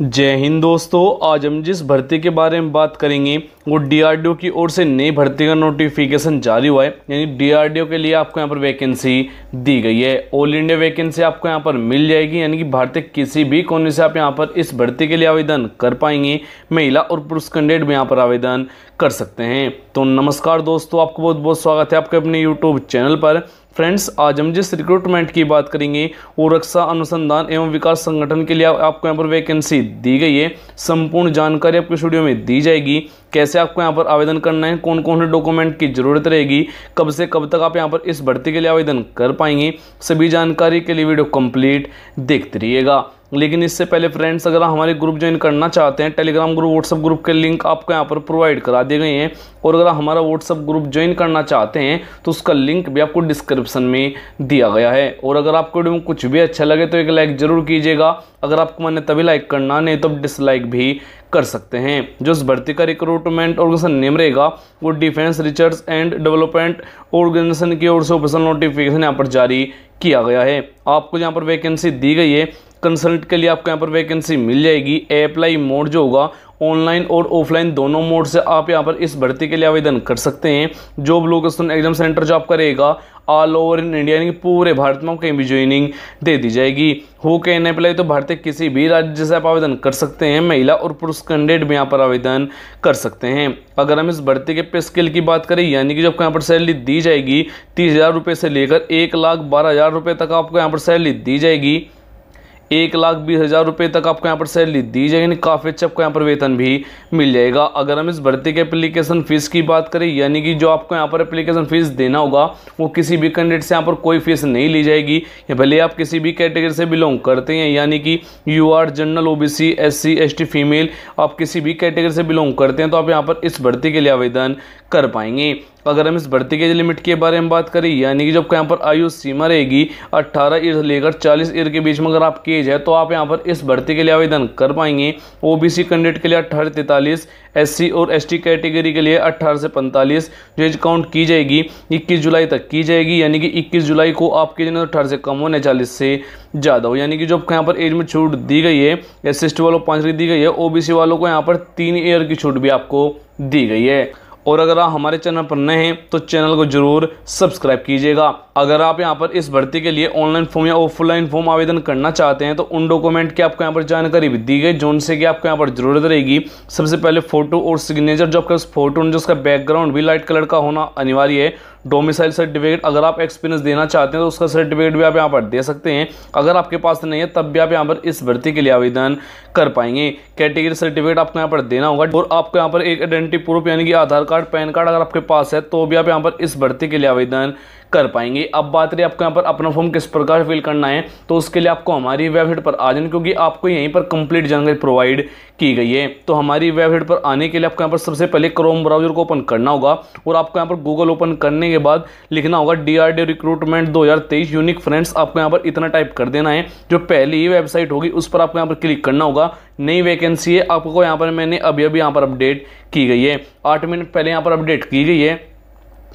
जय हिंद दोस्तों आज हम जिस भर्ती के बारे में बात करेंगे वो डीआरडीओ की ओर से नई भर्ती का नोटिफिकेशन जारी हुआ है यानी डीआरडीओ के लिए आपको यहाँ पर वैकेंसी दी गई है ऑल इंडिया वैकेंसी आपको यहाँ पर मिल जाएगी यानी कि भारतीय किसी भी कोने से आप यहाँ पर इस भर्ती के लिए आवेदन कर पाएंगे महिला और पुरुष कैंडिडेट भी यहाँ पर आवेदन कर सकते हैं तो नमस्कार दोस्तों आपको बहुत बहुत स्वागत है आपके अपने यूट्यूब चैनल पर फ्रेंड्स आज हम जिस रिक्रूटमेंट की बात करेंगे वो रक्षा अनुसंधान एवं विकास संगठन के लिए आपको यहाँ पर वैकेंसी दी गई है संपूर्ण जानकारी आपको स्टूडियो में दी जाएगी कैसे आपको यहाँ पर आवेदन करना है कौन कौन से डॉक्यूमेंट की ज़रूरत रहेगी कब से कब तक आप यहाँ पर इस भर्ती के लिए आवेदन कर पाएंगे सभी जानकारी के लिए वीडियो कंप्लीट देखते रहिएगा लेकिन इससे पहले फ्रेंड्स अगर हमारे ग्रुप ज्वाइन करना चाहते हैं टेलीग्राम ग्रुप व्हाट्सअप ग्रुप के लिंक आपको यहाँ पर प्रोवाइड करा दिए गए हैं और अगर हमारा व्हाट्सअप ग्रुप ज्वाइन करना चाहते हैं तो उसका लिंक भी आपको डिस्क्रिप्शन में दिया गया है और अगर आपको वीडियो में कुछ भी अच्छा लगे तो एक लाइक ज़रूर कीजिएगा अगर आपको मैंने तभी लाइक करना नहीं तो डिसलाइक भी कर सकते हैं जो इस भर्ती का रिक्रूटमेंट ऑर्गेनाइजेशन नेम रहेगा वो defence research and development organisation की ओर से ऑफिसल नोटिफिकेशन यहाँ पर जारी किया गया है आपको यहाँ पर वैकेंसी दी गई है कंसल्ट के लिए आपको यहाँ पर वैकेंसी मिल जाएगी अप्लाई मोड जो होगा ऑनलाइन और ऑफलाइन दोनों मोड से आप यहाँ पर इस भर्ती के लिए आवेदन कर सकते हैं जॉब लोकेशन एग्जाम सेंटर जो आपका रहेगा ऑल ओवर इन इंडिया यानी पूरे भारत में कहीं भी ज्वाइनिंग दे दी जाएगी हो कैन अप्लाई तो भारत किसी भी राज्य से आप आवेदन कर सकते हैं महिला और पुरुष कैंडिडेट भी यहाँ पर आवेदन कर सकते हैं अगर हम इस भर्ती के पे स्किल की बात करें यानी कि जो आपको यहाँ पर सैलरी दी जाएगी तीस हज़ार रुपये से लेकर एक लाख बारह हज़ार रुपये तक आपको यहाँ पर सैलरी दी जाएगी एक लाख बीस हज़ार रुपये तक आपको यहाँ पर सैलरी दी जाएगी यानी काफ़ी अच्छा आपको यहाँ पर वेतन भी मिल जाएगा अगर हम इस भर्ती के एप्लीकेशन फ़ीस की बात करें यानी कि जो आपको यहाँ पर एप्लीकेशन फ़ीस देना होगा वो किसी भी कैंडिडेट से यहाँ पर कोई फीस नहीं ली जाएगी या भले आप किसी भी कैटेगरी से बिलोंग करते हैं यानी कि U R general O B C S C S T female आप किसी भी कैटेगरी से बिलोंग करते हैं तो आप यहाँ पर इस भर्ती के लिए आवेदन कर पाएंगे तो अगर हम इस बढ़ती एज लिमिट के बारे में बात करें यानी कि जब यहाँ पर आयु सीमा रहेगी अट्ठारह ईयर लेकर चालीस ईयर के बीच में अगर आपकी एज है तो आप यहाँ पर इस भर्ती के लिए आवेदन कर पाएंगे ओ कैंडिडेट के लिए अट्ठारह तैंतालीस एस और एस कैटेगरी के लिए अट्ठारह से पैंतालीस जो एज काउंट की जाएगी इक्कीस जुलाई तक की जाएगी यानी कि इक्कीस जुलाई को आपके जो अठारह से कम हो चालीस से ज़्यादा हो यानी कि जो आपको यहाँ पर एज में छूट दी गई है एस वालों को पाँच दी गई है ओ वालों को यहाँ पर तीन ईयर की छूट भी आपको दी गई है और अगर आप हमारे चैनल पर नए हैं तो चैनल को जरूर सब्सक्राइब कीजिएगा अगर आप यहाँ पर इस भर्ती के लिए ऑनलाइन फॉर्म या ऑफलाइन फॉर्म आवेदन करना चाहते हैं तो उन डॉक्यूमेंट की आपको यहाँ पर जानकारी भी दी गई जोन से कि आपको यहाँ पर जरूरत रहेगी सबसे पहले फोटो और सिग्नेचर जो आपका फोटो जो उसका बैकग्राउंड भी लाइट कलर का होना अनिवार्य है डोमिसाइल सर्टिफिकेट अगर आप एक्सपीरियंस देना चाहते हैं तो उसका सर्टिफिकेट भी आप यहाँ पर दे सकते हैं अगर आपके पास नहीं है तब भी आप यहाँ पर इस भर्ती के लिए आवेदन कर पाएंगे कैटेगरी सर्टिफिकेट आपको यहाँ पर देना होगा और आपको यहाँ पर एक आइडेंटिटी प्रूफ यानी कि Aadhaar card card PAN card अगर आपके पास है तो भी आप यहाँ पर इस भर्ती के लिए आवेदन कर पाएंगे अब बात रही आपको यहाँ पर अपना फॉर्म किस प्रकार फिल करना है तो उसके लिए आपको हमारी वेबसाइट पर आ जाना क्योंकि आपको यहीं पर कंप्लीट जानकारी प्रोवाइड की गई है तो हमारी वेबसाइट पर आने के लिए आपको यहाँ पर सबसे पहले क्रोम ब्राउजर को ओपन करना होगा और आपको यहाँ पर गूगल ओपन करने के बाद लिखना होगा डी आर डी रिक्रूटमेंट दो हज़ार तेईस यूनिक फ्रेंड्स आपको यहाँ पर इतना टाइप कर देना है जो पहली ही वेबसाइट होगी उस पर आपको यहाँ पर क्लिक करना होगा नई वैकेंसी है आपको यहाँ पर मैंने अभी अभी यहाँ पर अपडेट की गई है आठ मिनट पहले यहाँ पर अपडेट की गई है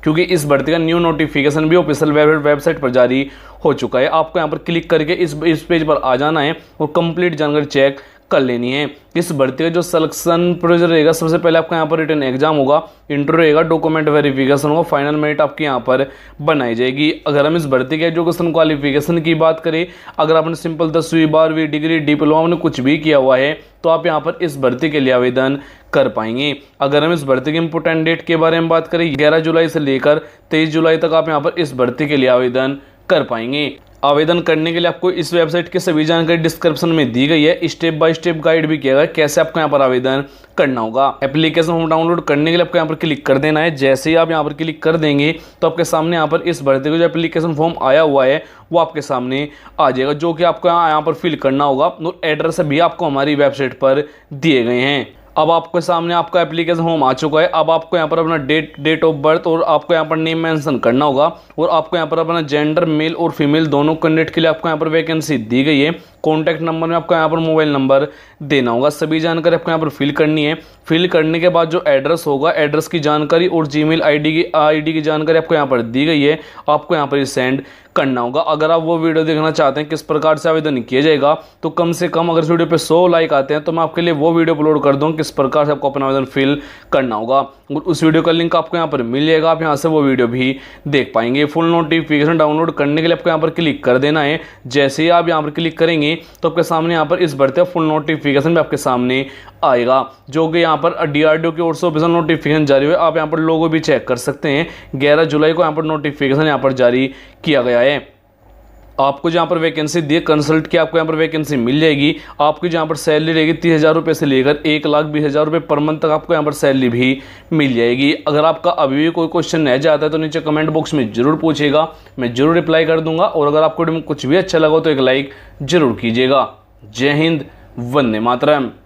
क्योंकि इस भर्ती का न्यू नोटिफिकेशन भी ऑफिशियल वेबसाइट पर जारी हो चुका है आपको यहाँ पर क्लिक करके इस इस पेज पर आ जाना है और कंप्लीट जानकारी चेक कर लेनी है इस भर्ती का जो सिलेक्शन प्रोसीजर रहेगा सबसे पहले आपका यहाँ पर रिटर्न एग्जाम होगा इंटरव्यू रहेगा डॉक्यूमेंट वेरिफिकेशन होगा फाइनल मेरिट आपकी यहाँ पर बनाई जाएगी अगर हम इस भर्ती के एजुकेशन क्वालिफिकेशन की बात करें अगर आपने सिंपल दसवीं बारहवीं डिग्री डिप्लोमा ने कुछ भी किया हुआ है तो आप यहाँ पर इस भर्ती के लिए आवेदन कर पाएंगे अगर हम इस भर्ती के इंपोर्टेंट डेट के बारे में बात करें ग्यारह जुलाई से लेकर तेईस जुलाई तक आप यहाँ पर इस भर्ती के लिए आवेदन कर पाएंगे आवेदन करने के लिए आपको इस वेबसाइट की सभी जानकारी डिस्क्रिप्शन में दी गई है स्टेप बाय स्टेप गाइड भी किया गया कैसे आपको यहाँ पर आवेदन करना होगा एप्लीकेशन फॉर्म डाउनलोड करने के लिए आपको यहाँ पर क्लिक कर देना है जैसे ही आप यहाँ पर क्लिक कर देंगे तो आपके सामने यहाँ पर इस भर्ती का जो एप्लीकेशन फॉर्म आया हुआ है वो आपके सामने आ जाएगा जो कि आपको यहाँ यहाँ पर फिल करना होगा और एड्रेस भी आपको हमारी वेबसाइट पर दिए गए हैं अब आपके सामने आपका एप्लीकेशन होम आ चुका है अब आपको यहाँ पर अपना डेट डेट ऑफ बर्थ और आपको यहाँ पर नेम मेंशन करना होगा और आपको यहाँ पर अपना जेंडर मेल और फीमेल दोनों कैंडिडेट के लिए आपको यहाँ पर वैकेंसी दी गई है कॉन्टैक्ट नंबर में आपको यहाँ पर मोबाइल नंबर देना होगा सभी जानकारी आपको यहाँ पर फिल करनी है फिल करने के बाद जो एड्रेस होगा एड्रेस की जानकारी और जी मेल की आई की जानकारी आपको यहाँ पर दी गई है आपको यहाँ पर सेंड करना होगा अगर आप वो वीडियो देखना चाहते हैं किस प्रकार से आवेदन किया जाएगा तो कम से कम अगर इस वीडियो पे 100 लाइक आते हैं तो मैं आपके लिए वो वीडियो अपलोड कर दूँ किस प्रकार से आपको अपना आवेदन फिल करना होगा और उस वीडियो का लिंक आपको यहाँ पर मिल जाएगा आप यहाँ से वो वीडियो भी देख पाएंगे फुल नोटिफिकेशन डाउनलोड करने के लिए आपको यहाँ पर क्लिक कर देना है जैसे ही आप यहाँ पर क्लिक करेंगे हैं तो आपके सामने यहाँ पर इस बढ़ते फुल नोटिफिकेशन भी आपके सामने आएगा जो कि यहाँ पर डी आर डी ओ की ओर से ऑफिसल नोटिफिकेशन जारी हुआ आप यहाँ पर लोगो भी चेक कर सकते हैं ग्यारह जुलाई को यहाँ पर नोटिफिकेशन यहाँ पर जारी किया गया है आपको जहाँ पर वैकेंसी दी कंसल्ट की आपको यहाँ पर वैकेंसी मिल जाएगी आपकी जहाँ पर सैलरी रहेगी तीस हज़ार रुपये से लेकर एक लाख बीस हज़ार रुपये पर मंथ तक आपको यहाँ पर सैलरी भी मिल जाएगी अगर आपका अभी भी कोई क्वेश्चन नहीं जाता है तो नीचे कमेंट बॉक्स में ज़रूर पूछेगा मैं ज़रूर रिप्लाई कर दूंगा और अगर आपको कुछ भी अच्छा लगा तो एक लाइक ज़रूर कीजिएगा जय हिंद वंदे मातरम